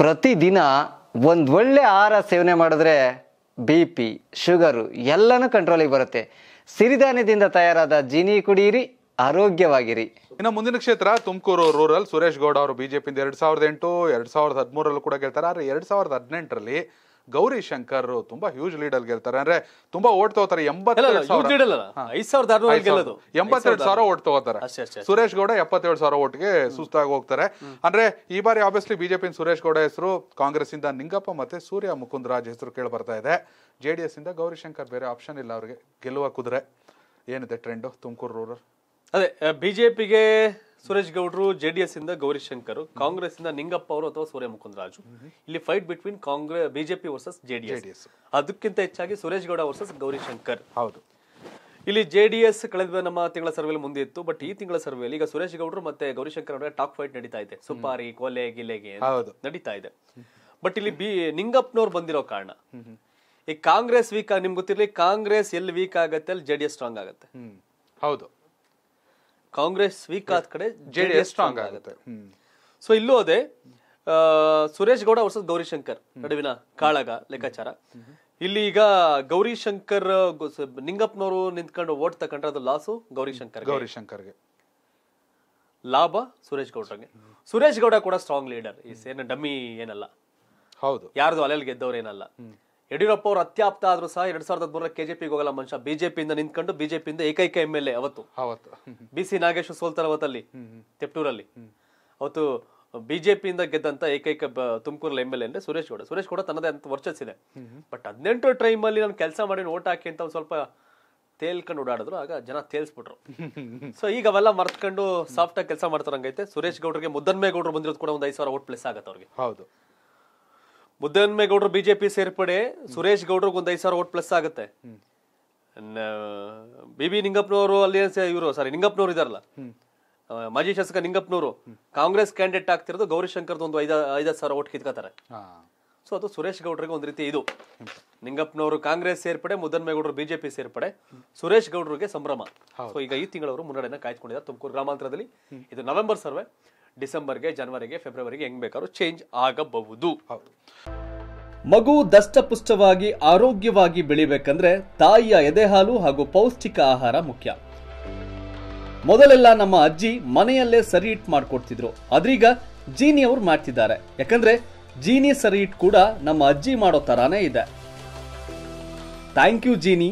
ಪ್ರತಿದಿನ ಒಂದು ಒಳ್ಳೆ ಆಹಾರ ಸೇವನೆ ಮಾಡಿದ್ರೆ ಬಿ ಪಿ ಶುಗರು ಎಲ್ಲನೂ ಕಂಟ್ರೋಲಿಗೆ ಬರುತ್ತೆ ಸಿರಿಧಾನ್ಯದಿಂದ ತಯಾರಾದ ಜೀನಿ ಕುಡಿಯಿರಿ ಆರೋಗ್ಯವಾಗಿರಿ ಇನ್ನು ಮುಂದಿನ ಕ್ಷೇತ್ರ ತುಮಕೂರು ರೂರಲ್ ಸುರೇಶ್ ಗೌಡ ಅವರು ಬಿಜೆಪಿಯಿಂದ ಎರಡು ಸಾವಿರದ ಎಂಟು ಎರಡು ಸಾವಿರದ ಹದಿಮೂರರಲ್ಲೂ ಕೂಡ ಗೆಲ್ತಾರೆ ಆದರೆ ಎರಡು ಸಾವಿರದ ಹದಿನೆಂಟರಲ್ಲಿ ಗೌರಿ ಶಂಕರ್ ತುಂಬಾ ಹ್ಯೂಜ್ ಅಲ್ಲಿ ಗೆಲ್ತಾರೆ ಅಂದ್ರೆ ತುಂಬಾ ಓಟ್ ತಗೋತಾರೆ ಎಂಬತ್ತೆರಡು ಸಾವಿರ ಓಟ್ ತಗೋತಾರೆ ಸುರೇಶ್ ಗೌಡ ಎಪ್ಪತ್ತೇಳು ಸಾವಿರ ಓಟ್ಗೆ ಸುಸ್ತಾಗಿ ಹೋಗ್ತಾರೆ ಅಂದ್ರೆ ಈ ಬಾರಿ ಆಬ್ವಿಯಸ್ಲಿ ಬಿಜೆಪಿ ಸುರೇಶ್ ಗೌಡ ಹೆಸರು ಕಾಂಗ್ರೆಸ್ ಇಂದ ನಿಂಗಪ್ಪ ಮತ್ತೆ ಸೂರ್ಯ ಮುಕುಂದರಾಜ್ ಹೆಸರು ಕೇಳಿ ಬರ್ತಾ ಇದೆ ಜೆ ಡಿ ಎಸ್ ಇಂದ ಗೌರಿಶಂಕರ್ ಬೇರೆ ಆಪ್ಷನ್ ಇಲ್ಲ ಅವ್ರಿಗೆ ಗೆಲ್ಲುವ ಕುದುರೆ ಏನಿದೆ ಟ್ರೆಂಡ್ ತುಮಕೂರು ರೂರಲ್ ಅದೇ ಬಿಜೆಪಿಗೆ ಸುರೇಶ್ ಗೌಡ್ರು ಜೆಡಿಎಸ್ ಇಂದ ಗೌರಿಶಂಕರ್ ಕಾಂಗ್ರೆಸ್ ಇಂದ ನಿಂಗಪ್ಪ ಅವರು ಅಥವಾ ಸೂರ್ಯ ಮುಕುಂದ್ ರಾಜು ಇಲ್ಲಿ fight between Congress BJP versus JDS ಅದಕ್ಕಿಂತ ಹೆಚ್ಚಾಗಿ ಸುರೇಶ್ ಗೌಡ ವರ್ಸಸ್ ಗೌರಿಶಂಕರ್ ಹೌದು ಇಲ್ಲಿ ಜೆಡಿಎಸ್ ಕಳೆದ ನಮ್ಮ ತಿಂಗಳ ಸರ್ವೆಯಲ್ಲಿ ಮುಂದೆ ಇತ್ತು ಬಟ್ ಈ ತಿಂಗಳ ಸರ್ವೆಯಲ್ಲಿ ಈಗ ಸುರೇಶ್ ಗೌಡ್ರು ಮತ್ತೆ ಗೌರಿಶಂಕರ್ ಅವರ ಟಾಕ್ ಫೈಟ್ ನಡೀತಾ ಇದೆ ಸುಪಾರಿ ಕೊಲೆ ಗಿಲೆಗೆ ನಡೀತಾ ಇದೆ ಬಟ್ ಇಲ್ಲಿ ಬಿ ನಿಂಗಪ್ಪನವ್ರು ಬಂದಿರೋ ಕಾರಣ ಈ ಕಾಂಗ್ರೆಸ್ ವೀಕ್ ನಿಮ್ಗೆ ಗೊತ್ತಿರಲಿ ಕಾಂಗ್ರೆಸ್ ಎಲ್ಲಿ ವೀಕ್ ಆಗತ್ತೆ ಅಲ್ಲಿ ಜೆಡಿಎಸ್ ಸ್ಟ್ರಾಂಗ್ ಆಗುತ್ತೆ ಹೌದು ಕಾಂಗ್ರೆಸ್ ವೀಕ್ ಆದ ಕಡೆ ಜೆ ಡಿ ಎಸ್ ಸ್ಟ್ರಾಂಗ್ ಆಗುತ್ತೆ ಸೊ ಇಲ್ಲೂ ಅದೇ ಸುರೇಶ್ ಗೌಡ ವರ್ಸಸ್ ಗೌರಿಶಂಕರ್ ನಡುವಿನ ಕಾಳಗ ಲೆಕ್ಕಾಚಾರ ಇಲ್ಲಿ ಈಗ ಗೌರಿಶಂಕರ್ ನಿಂಗಪ್ಪನವರು ನಿಂತ್ಕೊಂಡು ಓಟ್ ತಕೊಂಡ್ರೆ ಲಾಸು ಗೌರಿಶಂಕರ್ ಗೌರಿಶಂಕರ್ಗೆ ಲಾಭ ಸುರೇಶ್ ಗೌಡರಿಗೆ ಸುರೇಶ್ ಗೌಡ ಕೂಡ ಸ್ಟ್ರಾಂಗ್ ಲೀಡರ್ ಈ ಏನು ಡಮ್ಮಿ ಏನಲ್ಲ ಹೌದು ಯಾರ್ದು ಅಲೆಲ್ ಗೆದ್ದವ್ರು ಏನಲ್ಲ ಯಡಿಯೂರಪ್ಪ ಅವರು ಅತ್ಯಾಪ್ತ ಆದ್ರೂ ಸಹ ಎರಡ್ ಸಾವಿರದ ಜೆ ಕೆಜೆಪಿಗೆ ಹೋಗಲ್ಲ ಮನುಷ್ಯ ಬಿಜೆಪಿಯಿಂದ ನಿಂತ್ಕೊಂಡು ಬಿಜೆಪಿಯಿಂದ ಏಕೈಕ ಎಂ ಎಲ್ ಎ ಅವತ್ತು ಬಿ ಸಿ ನಾಗೇಶ್ ಸೋಲ್ತಾರ ಅವತ್ತಲ್ಲಿ ತೆಪ್ಟೂರಲ್ಲಿ ಅವತ್ತು ಬಿಜೆಪಿಯಿಂದ ಗೆದ್ದಂತ ಏಕೈಕ ತುಮಕೂರಲ್ಲಿ ಎಂ ಎಲ್ ಎ ಅಂದ್ರೆ ಸುರೇಶ್ ಗೌಡ ಸುರೇಶ್ ಗೌಡ ತನ್ನದೇ ಅಂತ ವರ್ಚಸ್ ಇದೆ ಬಟ್ ಹದಿನೆಂಟು ಟೈಮ್ ಅಲ್ಲಿ ನಾನು ಕೆಲಸ ಮಾಡಿ ಓಟ್ ಹಾಕಿ ಅಂತ ಸ್ವಲ್ಪ ತೇಲ್ಕೊಂಡು ಓಡಾಡಿದ್ರು ಆಗ ಜನ ತೇಲ್ಸ್ಬಿಟ್ರು ಸೊ ಈಗ ಅವೆಲ್ಲ ಮರ್ತ್ಕೊಂಡು ಸಾಫ್ಟ್ ಆಗಿ ಕೆಲಸ ಮಾಡ್ತಾರಂಗೈತೆ ಸುರೇಶ್ ಗೌಡರಿಗೆ ಮುದ್ದನ್ಮೇಗೌಡರು ಬಂದಿರೋದು ಕೂಡ ಒಂದು ಐದು ಸಾವಿರ ಓಟ್ ಪ್ಲೇಸ್ ಆಗತ್ತೆ ಅವ್ರಿಗೆ ಹೌದು ಮುದ್ದನ್ಮೇಗೌಡರು ಬಿಜೆಪಿ ಸೇರ್ಪಡೆ ಸುರೇಶ್ ಗೌಡ್ರಿಗೆ ಒಂದ್ ಐದು ಸಾವಿರ ಓಟ್ ಪ್ಲಸ್ ಆಗುತ್ತೆ ಬಿ ಬಿ ನಿಂಗಪ್ಪನವರು ಅಲ್ಲಿ ಇವರು ಸಾರಿ ನಿಂಗಪ್ಪನವರು ಇದಾರಲ್ಲ ಮಾಜಿ ಶಾಸಕ ನಿಂಗಪ್ಪನವರು ಕಾಂಗ್ರೆಸ್ ಕ್ಯಾಂಡಿಡೇಟ್ ಆಗ್ತಿರೋದು ಗೌರಿಶಂಕರ್ದು ಒಂದು ಐದ ಸಾವಿರ ಓಟ್ ಕಿತ್ಕೋತಾರೆ ಸೊ ಅದು ಸುರೇಶ್ ಗೌಡ್ರಿಗೆ ಒಂದು ರೀತಿ ಇದು ನಿಂಗಪ್ಪನವರು ಕಾಂಗ್ರೆಸ್ ಸೇರ್ಪಡೆ ಮುದ್ದನ್ಮೇಗೌಡರು ಬಿಜೆಪಿ ಸೇರ್ಪಡೆ ಸುರೇಶ್ ಗೌಡ್ರಿಗೆ ಸಂಭ್ರಮ ಸೊ ಈಗ ಈ ತಿಂಗಳವರು ಮುನ್ನಡೆಯನ್ನು ಕಾಯ್ದುಕೊಂಡಿದ್ದಾರೆ ತುಮಕೂರು ಗ್ರಾಮಾಂತರದಲ್ಲಿ ಇದು ನವೆಂಬರ್ ಸರ್ವೆ ಡಿಸೆಂಬರ್ಗೆ ಜನವರಿಗೆ ಫೆಬ್ರವರಿಗೆ ಹೆಂಗ್ ಬೇಕಾದ್ರೂ ಚೇಂಜ್ ಆಗಬಹುದು ಮಗು ದಷ್ಟಪುಷ್ಟವಾಗಿ ಆರೋಗ್ಯವಾಗಿ ಬೆಳಿಬೇಕಂದ್ರೆ ತಾಯಿಯ ಎದೆಹಾಲು ಹಾಗೂ ಪೌಷ್ಟಿಕ ಆಹಾರ ಮುಖ್ಯ ಮೊದಲೆಲ್ಲ ನಮ್ಮ ಅಜ್ಜಿ ಮನೆಯಲ್ಲೇ ಸರಿ ಇಟ್ ಮಾಡ್ಕೊಡ್ತಿದ್ರು ಅದ್ರೀಗ ಜೀನಿ ಅವ್ರು ಮಾಡ್ತಿದ್ದಾರೆ ಯಾಕಂದ್ರೆ ಜೀನಿ ಸರಿ ಇಟ್ ಕೂಡ ನಮ್ಮ ಅಜ್ಜಿ ಮಾಡೋ ತರಾನೇ ಇದೆ ಥ್ಯಾಂಕ್ ಯು ಜೀನಿ